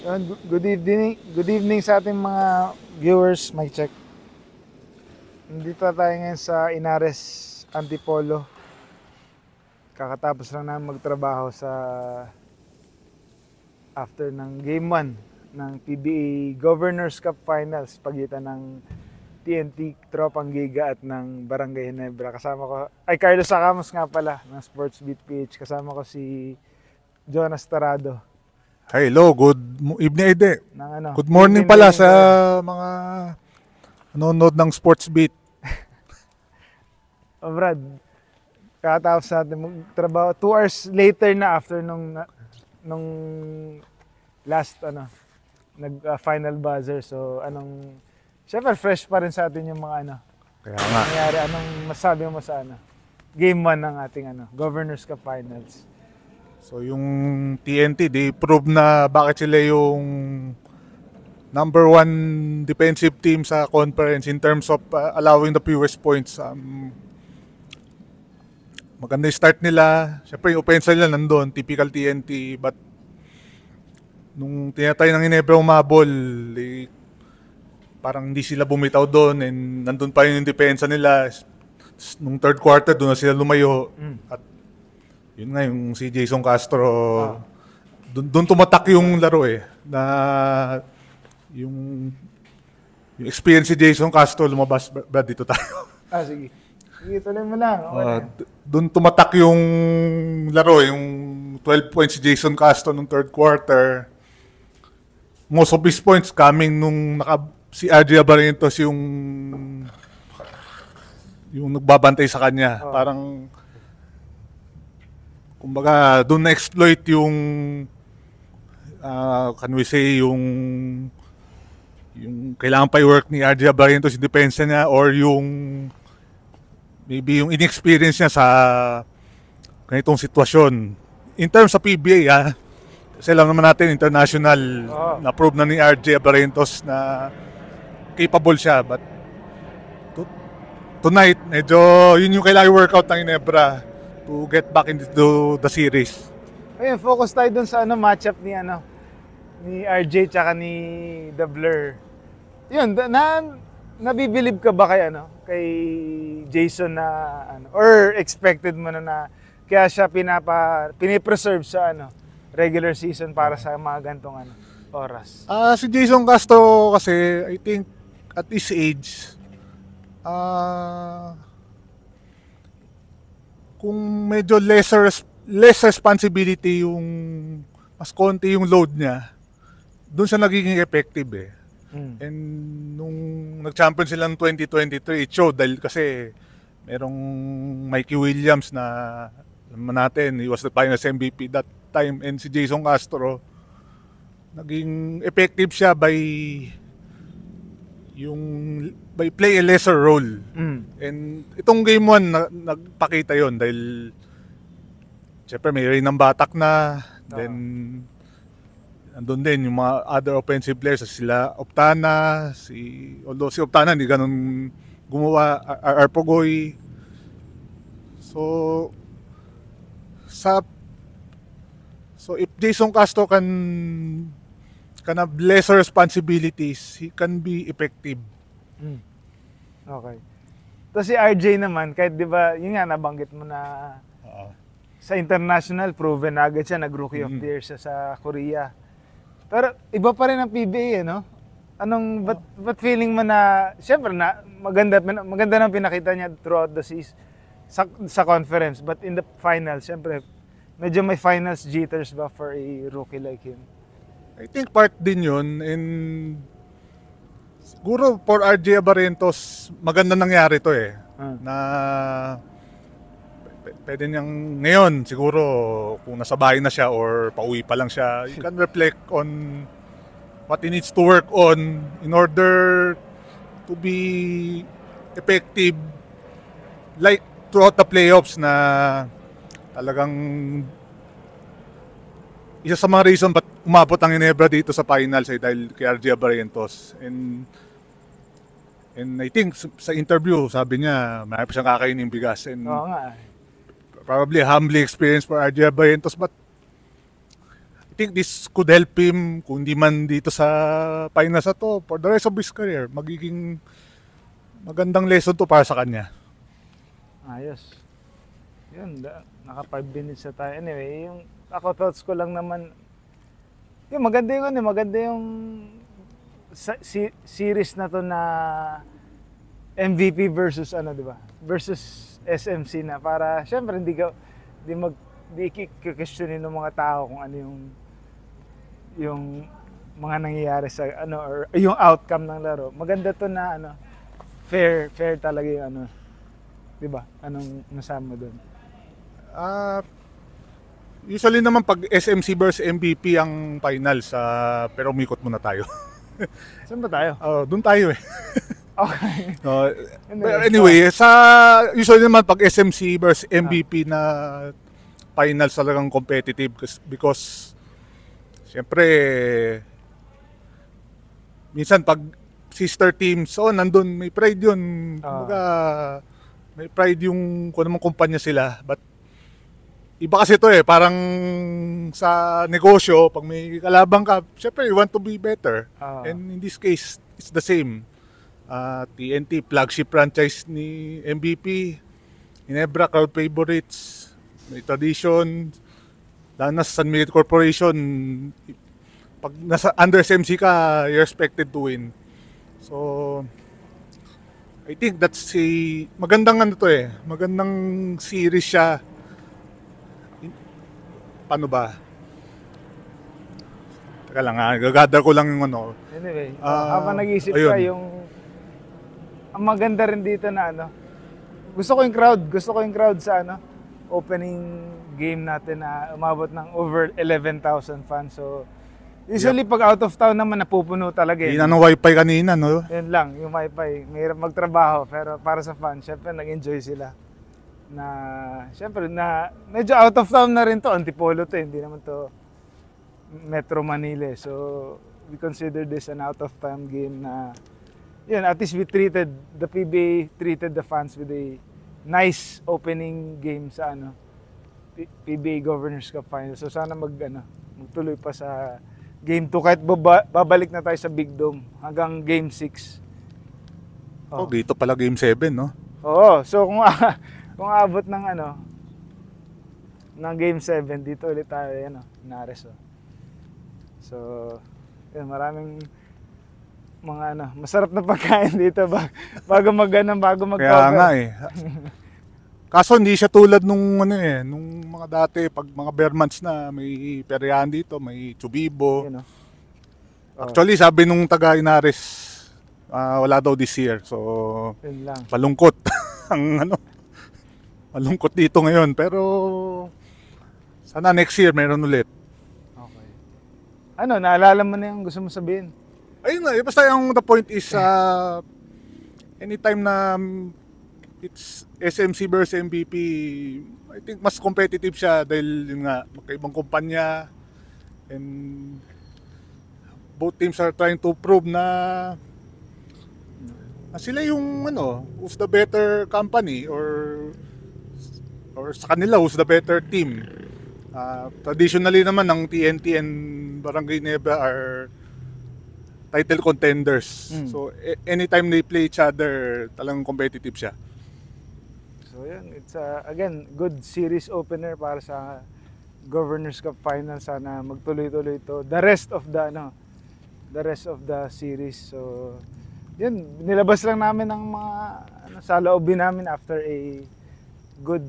Yun, ah, good evening, good evening sa ating mga viewers, mic check. Nandito tayo ngayon sa Inares Antipolo. Kakatapos lang namin magtrabaho sa after ng game 1 ng PBA Governors Cup Finals pagitan ng TNT Tropang Giga at ng Barangay Hinebra. Kasama ko, ay Carlos Sacamos nga pala ng Sports Beat PH. Kasama ko si Jonas Tarado Hello, good evening Ede. Ng ano, Good morning pala evening, sa mga nanonood ng Sports Beat. oh, Brad, katapos natin magtrabaho. Two hours later na after nung, nung last ano, nag uh, final buzzer. So, anong, syempre fresh pa rin sa atin yung mga ano. Kaya nga. Nangyari, anong masabi mo sa ano? Game 1 ng ating ano, Governor's Cup Finals. So yung TNT, they prove na bakit sila yung number one defensive team sa conference in terms of uh, allowing the fewest points. Um, maganda yung start nila. Siyempre yung offense nila nandun, typical TNT. But nung tinatay ng Inebra umabol, eh, parang hindi sila bumitaw doon and nandun pa rin yung depensa nila. Nung third quarter, doon na sila lumayo. Mm. At yun nga yung si Jason Castro, ah. doon tumatak yung laro eh. Na yung, yung experience si Jason Castro, lumabas, Brad, dito tayo. Ah, sige. Sige, mo lang. Okay. Uh, ah, doon tumatak yung laro, eh, yung 12 points si Jason Castro nung third quarter. Most of his points coming nung naka, si Adria Barrientos yung yung nagbabantay sa kanya. Oh. Parang kumbaga doon na-exploit yung uh, can we say yung yung kailangan pa i-work ni RJ Abarientos yung depensa niya or yung maybe yung inexperience niya sa ganitong sitwasyon. In terms sa PBA, ha, kasi alam naman natin, international, oh. Ah. na-prove na ni RJ Abarientos na capable siya. But to, tonight, medyo yun yung kailangan workout ng Inebra to get back into the series. Ayun, focus tayo dun sa ano, matchup ni ano ni RJ tsaka ni The Blur. Yun, na, nabibilib ka ba kay ano, kay Jason na ano, or expected mo na, na kaya siya pinapa pinipreserve sa ano, regular season para sa mga gantong ano, oras. Ah, uh, si Jason Castro kasi I think at his age ah uh, kung medyo lesser less responsibility yung mas konti yung load niya, doon siya nagiging effective eh. Mm. And nung nag-champion sila ng 2023, it showed dahil kasi merong Mikey Williams na alam natin, he was the finals MVP that time and si Jason Castro naging effective siya by yung by play a lesser role. Mm. And itong game 1 na, nagpakita 'yon dahil syempre may rain ng batak na uh. then andun din yung mga other offensive players sila Optana, si although si Optana hindi ganun gumawa RR Pogoy. So sa So if Jason Castro can kind of lesser responsibilities, he can be effective. Mm. Okay. Tapos si RJ naman, kahit di ba, yun nga nabanggit mo na uh-huh. sa international, proven agad siya, nag-rookie mm of hmm. the year siya sa Korea. Pero iba pa rin ang PBA, eh, no? Anong, ba't, ba't feeling mo na, syempre na, maganda, maganda ng pinakita niya throughout the season, sa, sa conference, but in the finals, syempre, medyo may finals jitters ba for a rookie like him? I think part din yun and siguro for RJ Barrientos maganda nangyari to eh hmm. na pwede niyang ngayon siguro kung nasa bahay na siya or pauwi pa lang siya you can reflect on what he needs to work on in order to be effective like throughout the playoffs na talagang isa sa mga reason ba't umabot ang Ginebra dito sa finals ay dahil kay RJ Barrientos. And, and I think sa interview, sabi niya, marami siyang kakainin bigas. And Oo nga. Probably humbling experience for RJ Barrientos. But I think this could help him kung hindi man dito sa finals na to for the rest of his career. Magiging magandang lesson to para sa kanya. Ayos yun, naka 5 minutes na tayo. Anyway, yung ako thoughts ko lang naman, yung maganda yung ano, eh, maganda yung sa, si, series na to na MVP versus ano, di ba? Versus SMC na para syempre hindi ka hindi mag di kikikestionin ng mga tao kung ano yung yung mga nangyayari sa ano or yung outcome ng laro. Maganda to na ano fair fair talaga yung ano. 'Di ba? Anong nasama doon? Ah, uh, usually naman pag SMC versus MVP ang final sa uh, pero umikot muna tayo. Saan ba tayo? Oh, uh, doon tayo eh. okay. Uh, anyway, so, sa usually naman pag SMC versus ah. MVP uh, na final talagang competitive because, because siyempre minsan pag sister teams, oh, nandun, may pride yun. Ah. Kumbaga, uh, may pride yung kung anong kumpanya sila. But iba kasi to eh, parang sa negosyo, pag may kalabang ka, syempre you want to be better. Uh, And in this case, it's the same. Uh, ah, TNT, flagship franchise ni MVP, Inebra, crowd favorites, may tradition, lalo na sa San Miguel Corporation, pag nasa under SMC ka, you're expected to win. So, I think that's a magandang ano to eh, magandang series siya paano ba? Teka lang ha, ah, gagather ko lang yung ano. Anyway, uh, habang nag-iisip ayun. ka yung... Ang maganda rin dito na ano, gusto ko yung crowd, gusto ko yung crowd sa ano, opening game natin na umabot ng over 11,000 fans. So, usually yep. pag out of town naman napupuno talaga. Eh. Yun ang wifi kanina, no? Yun lang, yung wifi. Mahirap magtrabaho, pero para sa fans, syempre nag-enjoy sila na syempre na medyo out of town na rin to antipolo to eh. hindi naman to Metro Manila eh. so we consider this an out of town game na yun at least we treated the PBA treated the fans with a nice opening game sa ano PBA Governors Cup Final so sana mag ano magtuloy pa sa game 2 kahit baba, babalik na tayo sa Big Dome hanggang game 6 oh. oh dito pala game 7 no Oo, so kung Kung abot ng ano, ng game 7, dito ulit tayo, yan o, oh, Inares o. Oh. So, yun, maraming mga ano, masarap na pagkain dito ba, bago mag ano, bago mag Kaya nga eh. Kaso hindi siya tulad nung ano eh, nung mga dati pag mga bear months na may peryahan dito, may chubibo. You oh. know? Actually sabi nung taga Inares, uh, wala daw this year. So, palungkot ang ano malungkot dito ngayon pero sana next year meron ulit. Okay. Ano, naalala mo na yung gusto mo sabihin? Ayun na, eh, basta yung the point is uh, anytime na it's SMC versus MVP, I think mas competitive siya dahil yun nga, magkaibang kumpanya and both teams are trying to prove na na sila yung ano, of the better company or or sa kanila who's the better team. Uh, traditionally naman ng TNT and Barangay Neva are title contenders. Mm. So anytime they play each other, talagang competitive siya. So yan it's a, again, good series opener para sa Governors Cup final sana magtuloy-tuloy ito. The rest of the ano, the rest of the series. So yun, nilabas lang namin ang mga ano, sa loobin namin after a good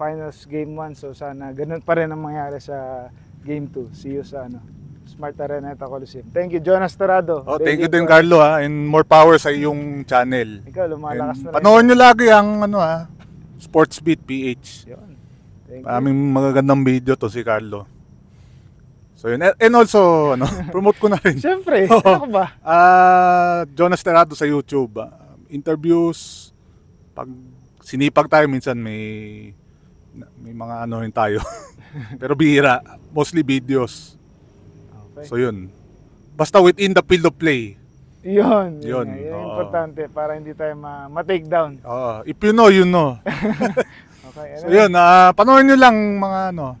finals game 1. So sana ganun pa rin ang mangyari sa game 2. See you sa ano. Smart Arena at Coliseum. Thank you, Jonas Torado. Oh, thank, thank you din, Carlo, ha? and more power sa iyong channel. Ikaw, lumalakas and na rin. Panoon nyo lagi ang ano, ha? Sports Beat PH. Yun. Thank Aming you. magagandang video to si Carlo. So yun. And also, ano, promote ko na rin. Siyempre. Oo. Ano ba? Uh, Jonas Terado sa YouTube. Uh, interviews. Pag sinipag tayo, minsan may may mga ano rin tayo. Pero bihira, mostly videos. Okay. So yun. Basta within the field of play. Yun. Yun. yun, yun oh. importante para hindi tayo ma- ma-take down. Oo. Oh, if you know, you know. okay, So yun, uh, panoorin nyo lang mga ano,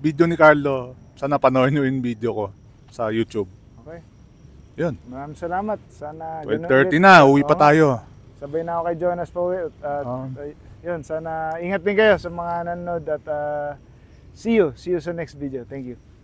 video ni Carlo. Sana panoorin nyo yung video ko sa YouTube. Okay. Yun. Maraming salamat. Sana 12.30 na, uwi pa tayo. Sabay na ako kay Jonas po. uwi. At, uh, um yun, sana ingat din kayo sa mga nanonood at uh, see you. See you sa next video. Thank you.